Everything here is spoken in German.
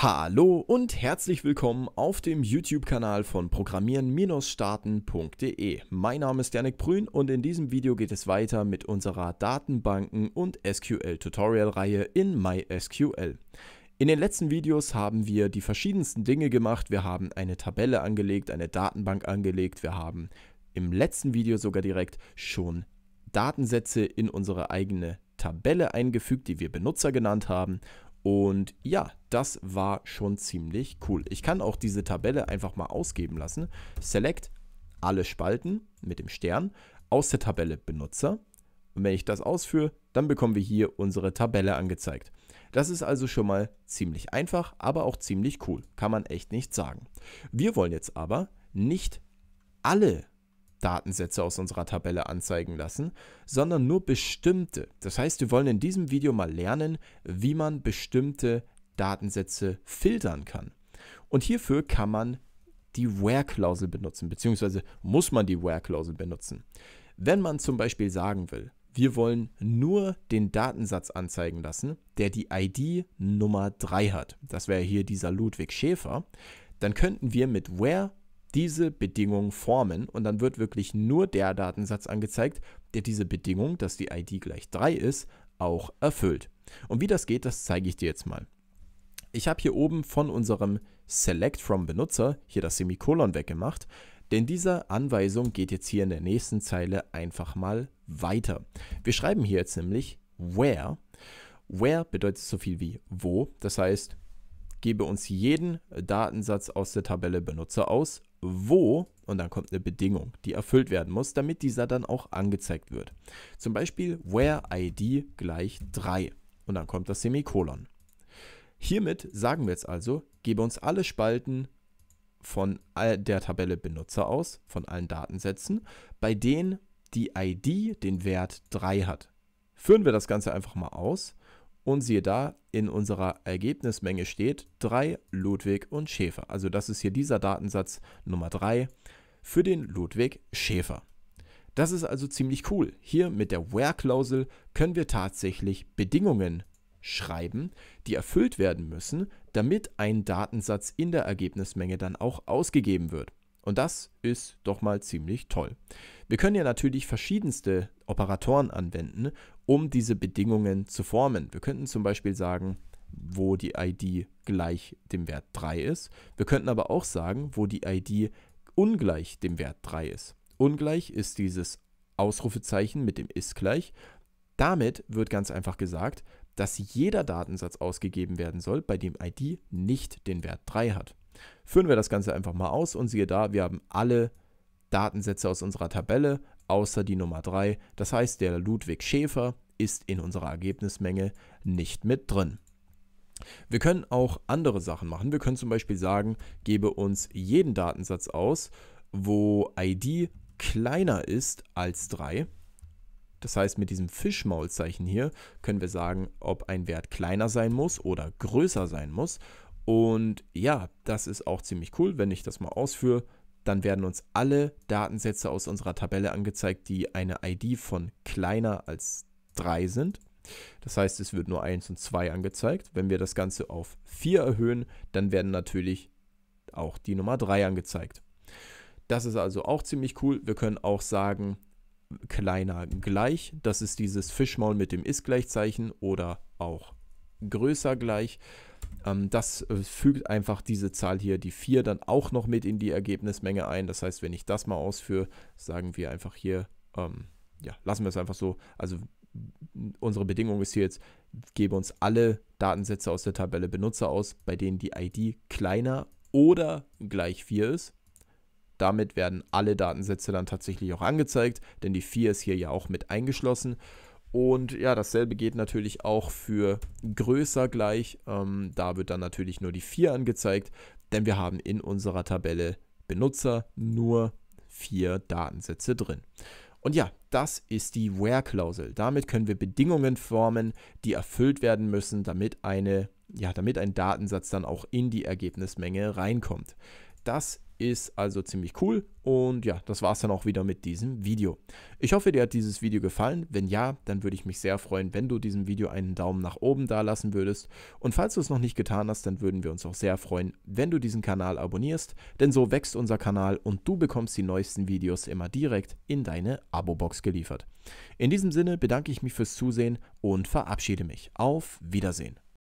Hallo und herzlich willkommen auf dem YouTube-Kanal von programmieren-starten.de. Mein Name ist Janik Brün und in diesem Video geht es weiter mit unserer Datenbanken- und SQL-Tutorial-Reihe in MySQL. In den letzten Videos haben wir die verschiedensten Dinge gemacht. Wir haben eine Tabelle angelegt, eine Datenbank angelegt. Wir haben im letzten Video sogar direkt schon Datensätze in unsere eigene Tabelle eingefügt, die wir Benutzer genannt haben. Und ja, das war schon ziemlich cool. Ich kann auch diese Tabelle einfach mal ausgeben lassen. Select alle Spalten mit dem Stern aus der Tabelle Benutzer. Und wenn ich das ausführe, dann bekommen wir hier unsere Tabelle angezeigt. Das ist also schon mal ziemlich einfach, aber auch ziemlich cool. Kann man echt nicht sagen. Wir wollen jetzt aber nicht alle Datensätze aus unserer Tabelle anzeigen lassen, sondern nur bestimmte. Das heißt, wir wollen in diesem Video mal lernen, wie man bestimmte Datensätze filtern kann. Und hierfür kann man die Where-Klausel benutzen, beziehungsweise muss man die Where-Klausel benutzen. Wenn man zum Beispiel sagen will, wir wollen nur den Datensatz anzeigen lassen, der die ID Nummer 3 hat. Das wäre hier dieser Ludwig Schäfer. Dann könnten wir mit where diese Bedingung formen und dann wird wirklich nur der Datensatz angezeigt, der diese Bedingung, dass die ID gleich 3 ist, auch erfüllt. Und wie das geht, das zeige ich dir jetzt mal. Ich habe hier oben von unserem Select from Benutzer hier das Semikolon weggemacht, denn diese Anweisung geht jetzt hier in der nächsten Zeile einfach mal weiter. Wir schreiben hier jetzt nämlich where. Where bedeutet so viel wie wo, das heißt, gebe uns jeden Datensatz aus der Tabelle Benutzer aus, wo, und dann kommt eine Bedingung, die erfüllt werden muss, damit dieser dann auch angezeigt wird. Zum Beispiel where ID gleich 3 und dann kommt das Semikolon. Hiermit sagen wir jetzt also, gebe uns alle Spalten von der Tabelle Benutzer aus, von allen Datensätzen, bei denen die ID den Wert 3 hat. Führen wir das Ganze einfach mal aus. Und siehe da, in unserer Ergebnismenge steht 3 Ludwig und Schäfer. Also das ist hier dieser Datensatz Nummer 3 für den Ludwig Schäfer. Das ist also ziemlich cool. Hier mit der Where-Klausel können wir tatsächlich Bedingungen schreiben, die erfüllt werden müssen, damit ein Datensatz in der Ergebnismenge dann auch ausgegeben wird. Und das ist doch mal ziemlich toll. Wir können ja natürlich verschiedenste Operatoren anwenden, um diese Bedingungen zu formen. Wir könnten zum Beispiel sagen, wo die ID gleich dem Wert 3 ist. Wir könnten aber auch sagen, wo die ID ungleich dem Wert 3 ist. Ungleich ist dieses Ausrufezeichen mit dem ist gleich. Damit wird ganz einfach gesagt, dass jeder Datensatz ausgegeben werden soll, bei dem ID nicht den Wert 3 hat. Führen wir das Ganze einfach mal aus und siehe da, wir haben alle Datensätze aus unserer Tabelle, außer die Nummer 3. Das heißt, der Ludwig Schäfer ist in unserer Ergebnismenge nicht mit drin. Wir können auch andere Sachen machen. Wir können zum Beispiel sagen, gebe uns jeden Datensatz aus, wo ID kleiner ist als 3. Das heißt, mit diesem Fischmaulzeichen hier können wir sagen, ob ein Wert kleiner sein muss oder größer sein muss. Und ja, das ist auch ziemlich cool, wenn ich das mal ausführe. Dann werden uns alle Datensätze aus unserer Tabelle angezeigt, die eine ID von kleiner als 3 sind. Das heißt, es wird nur 1 und 2 angezeigt. Wenn wir das Ganze auf 4 erhöhen, dann werden natürlich auch die Nummer 3 angezeigt. Das ist also auch ziemlich cool. Wir können auch sagen, kleiner gleich. Das ist dieses Fischmaul mit dem Ist-Gleichzeichen oder auch größer gleich. Ähm, das äh, fügt einfach diese Zahl hier, die 4, dann auch noch mit in die Ergebnismenge ein. Das heißt, wenn ich das mal ausführe, sagen wir einfach hier, ähm, ja, lassen wir es einfach so. Also unsere Bedingung ist hier jetzt, gebe uns alle Datensätze aus der Tabelle Benutzer aus, bei denen die ID kleiner oder gleich 4 ist. Damit werden alle Datensätze dann tatsächlich auch angezeigt, denn die 4 ist hier ja auch mit eingeschlossen. Und ja, dasselbe geht natürlich auch für größer gleich. Ähm, da wird dann natürlich nur die 4 angezeigt, denn wir haben in unserer Tabelle Benutzer nur 4 Datensätze drin. Und ja, das ist die Where-Klausel. Damit können wir Bedingungen formen, die erfüllt werden müssen, damit, eine, ja, damit ein Datensatz dann auch in die Ergebnismenge reinkommt. Das ist also ziemlich cool und ja, das war es dann auch wieder mit diesem Video. Ich hoffe, dir hat dieses Video gefallen. Wenn ja, dann würde ich mich sehr freuen, wenn du diesem Video einen Daumen nach oben da lassen würdest. Und falls du es noch nicht getan hast, dann würden wir uns auch sehr freuen, wenn du diesen Kanal abonnierst, denn so wächst unser Kanal und du bekommst die neuesten Videos immer direkt in deine Abo-Box geliefert. In diesem Sinne bedanke ich mich fürs Zusehen und verabschiede mich. Auf Wiedersehen.